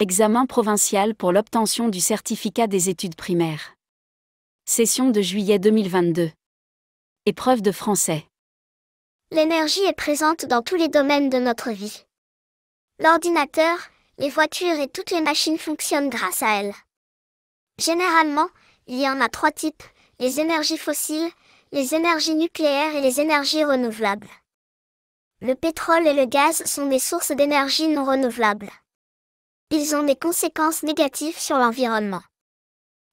Examen provincial pour l'obtention du certificat des études primaires. Session de juillet 2022. Épreuve de français. L'énergie est présente dans tous les domaines de notre vie. L'ordinateur, les voitures et toutes les machines fonctionnent grâce à elle. Généralement, il y en a trois types, les énergies fossiles, les énergies nucléaires et les énergies renouvelables. Le pétrole et le gaz sont des sources d'énergie non renouvelables. Ils ont des conséquences négatives sur l'environnement.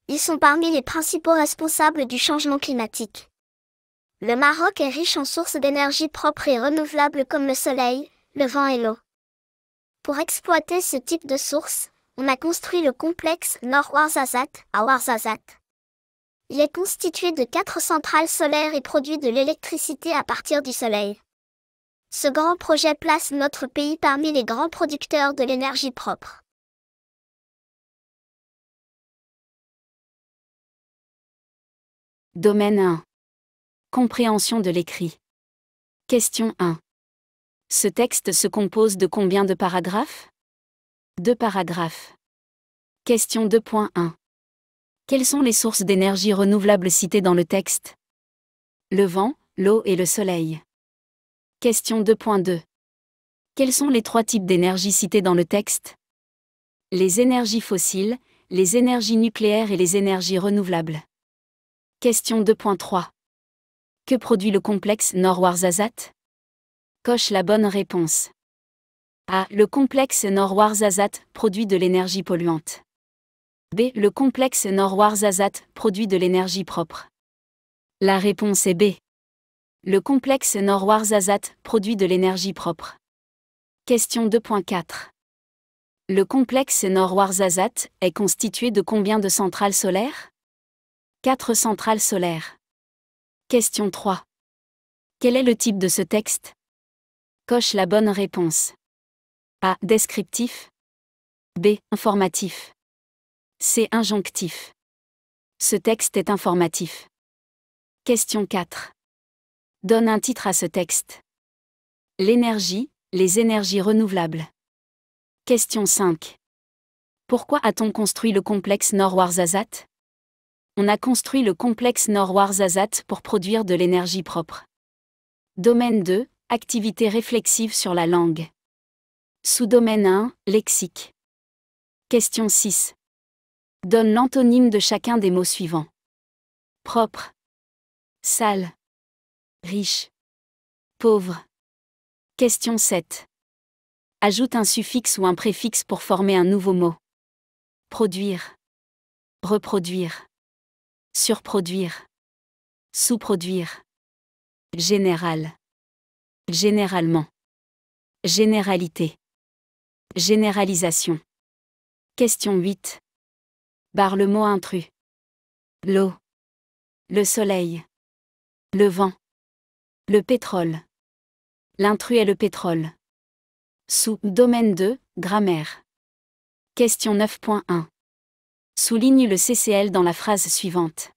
Ils sont parmi les principaux responsables du changement climatique. Le Maroc est riche en sources d'énergie propres et renouvelables comme le soleil, le vent et l'eau. Pour exploiter ce type de sources, on a construit le complexe Nord Ouarzazate à Ouarzazate. Il est constitué de quatre centrales solaires et produit de l'électricité à partir du soleil ce grand projet place notre pays parmi les grands producteurs de l'énergie propre. Domaine 1. Compréhension de l'écrit. Question 1. Ce texte se compose de combien de paragraphes Deux paragraphes. Question 2.1. Quelles sont les sources d'énergie renouvelable citées dans le texte Le vent, l'eau et le soleil. Question 2.2. Quels sont les trois types d'énergie cités dans le texte Les énergies fossiles, les énergies nucléaires et les énergies renouvelables. Question 2.3. Que produit le complexe Norwarzazat Coche la bonne réponse. A. Le complexe Norwarzazat produit de l'énergie polluante. B. Le complexe Norwarzazat produit de l'énergie propre. La réponse est B. Le complexe norwar produit de l'énergie propre. Question 2.4. Le complexe norwar est constitué de combien de centrales solaires 4 centrales solaires. Question 3. Quel est le type de ce texte Coche la bonne réponse. A. Descriptif. B. Informatif. C. Injonctif. Ce texte est informatif. Question 4 donne un titre à ce texte. L'énergie, les énergies renouvelables. Question 5. Pourquoi a-t-on construit le complexe Norwarzazat On a construit le complexe Norwarzazat pour produire de l'énergie propre. Domaine 2, activité réflexive sur la langue. Sous-domaine 1, lexique. Question 6. Donne l'antonyme de chacun des mots suivants. Propre. Sale riche, pauvre. Question 7. Ajoute un suffixe ou un préfixe pour former un nouveau mot. Produire. Reproduire. Surproduire. Sous-produire. Général. Généralement. Généralité. Généralisation. Question 8. Barre le mot intrus. L'eau. Le soleil. Le vent. Le pétrole. L'intrus est le pétrole. Sous Domaine 2, Grammaire. Question 9.1. Souligne le CCL dans la phrase suivante.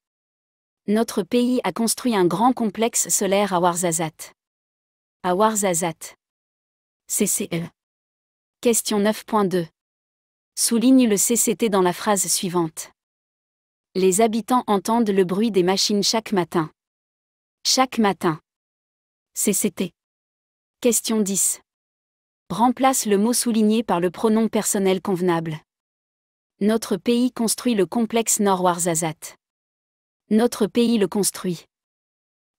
Notre pays a construit un grand complexe solaire à Warzazat. À Warzazat. CCL. Question 9.2. Souligne le CCT dans la phrase suivante. Les habitants entendent le bruit des machines chaque matin. Chaque matin. CCT. Question 10. Remplace le mot souligné par le pronom personnel convenable. Notre pays construit le complexe Norwarzazat. Notre pays le construit.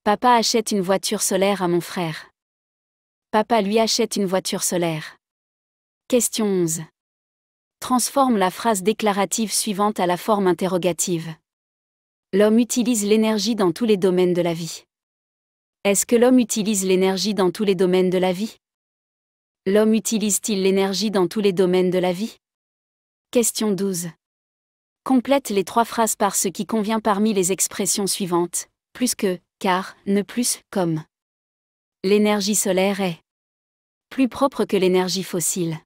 Papa achète une voiture solaire à mon frère. Papa lui achète une voiture solaire. Question 11. Transforme la phrase déclarative suivante à la forme interrogative. L'homme utilise l'énergie dans tous les domaines de la vie. Est-ce que l'homme utilise l'énergie dans tous les domaines de la vie L'homme utilise-t-il l'énergie dans tous les domaines de la vie Question 12. Complète les trois phrases par ce qui convient parmi les expressions suivantes, plus que, car, ne plus, comme. L'énergie solaire est plus propre que l'énergie fossile.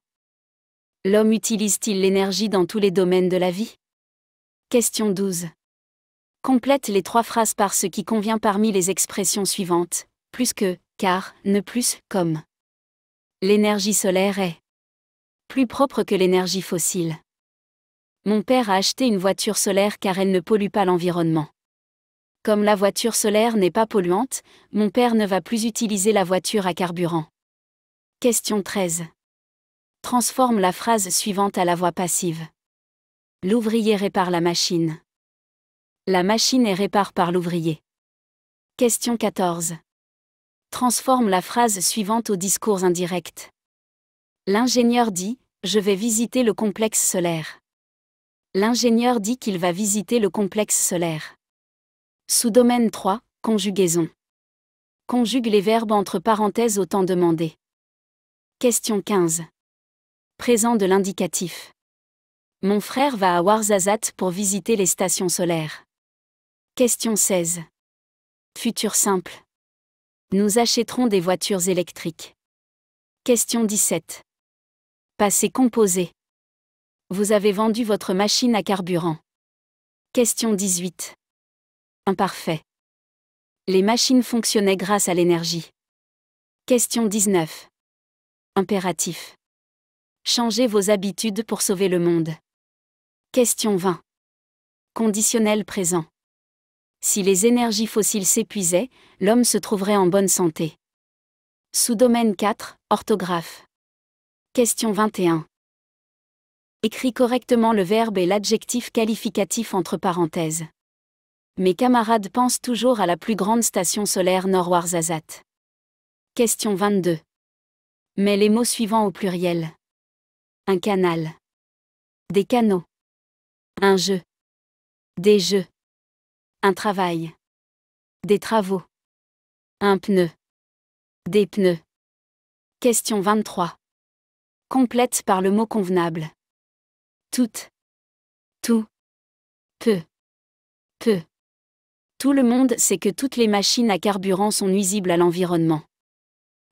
L'homme utilise-t-il l'énergie dans tous les domaines de la vie Question 12. Complète les trois phrases par ce qui convient parmi les expressions suivantes, plus que, car, ne plus, comme. L'énergie solaire est plus propre que l'énergie fossile. Mon père a acheté une voiture solaire car elle ne pollue pas l'environnement. Comme la voiture solaire n'est pas polluante, mon père ne va plus utiliser la voiture à carburant. Question 13. Transforme la phrase suivante à la voix passive. L'ouvrier répare la machine. La machine est répare par l'ouvrier. Question 14. Transforme la phrase suivante au discours indirect. L'ingénieur dit Je vais visiter le complexe solaire. L'ingénieur dit qu'il va visiter le complexe solaire. Sous-domaine 3, conjugaison. Conjugue les verbes entre parenthèses au temps demandé. Question 15. Présent de l'indicatif. Mon frère va à Warzazat pour visiter les stations solaires. Question 16. Futur simple. Nous achèterons des voitures électriques. Question 17. Passé composé. Vous avez vendu votre machine à carburant. Question 18. Imparfait. Les machines fonctionnaient grâce à l'énergie. Question 19. Impératif. Changez vos habitudes pour sauver le monde. Question 20. Conditionnel présent si les énergies fossiles s'épuisaient, l'homme se trouverait en bonne santé. Sous-domaine 4, orthographe. Question 21. Écris correctement le verbe et l'adjectif qualificatif entre parenthèses. Mes camarades pensent toujours à la plus grande station solaire Norwarzazat. Question 22. Mets les mots suivants au pluriel. Un canal. Des canaux. Un jeu. Des jeux. Un travail. Des travaux. Un pneu. Des pneus. Question 23. Complète par le mot convenable. Tout. Tout. Peu. Peu. Tout le monde sait que toutes les machines à carburant sont nuisibles à l'environnement.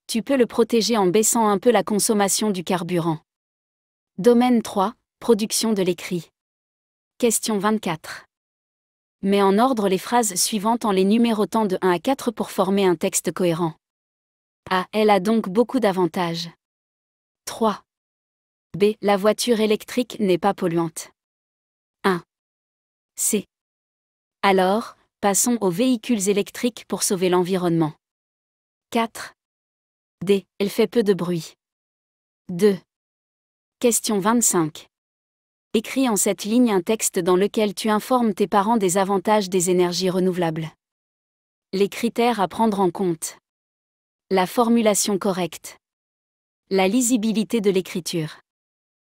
Tu peux le protéger en baissant un peu la consommation du carburant. Domaine 3. Production de l'écrit. Question 24. Mets en ordre les phrases suivantes en les numérotant de 1 à 4 pour former un texte cohérent. A. Elle a donc beaucoup d'avantages. 3. B. La voiture électrique n'est pas polluante. 1. C. Alors, passons aux véhicules électriques pour sauver l'environnement. 4. D. Elle fait peu de bruit. 2. Question 25 écris en cette ligne un texte dans lequel tu informes tes parents des avantages des énergies renouvelables. Les critères à prendre en compte. La formulation correcte. La lisibilité de l'écriture.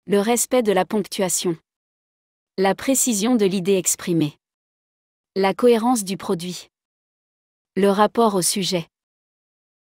Le respect de la ponctuation. La précision de l'idée exprimée. La cohérence du produit. Le rapport au sujet.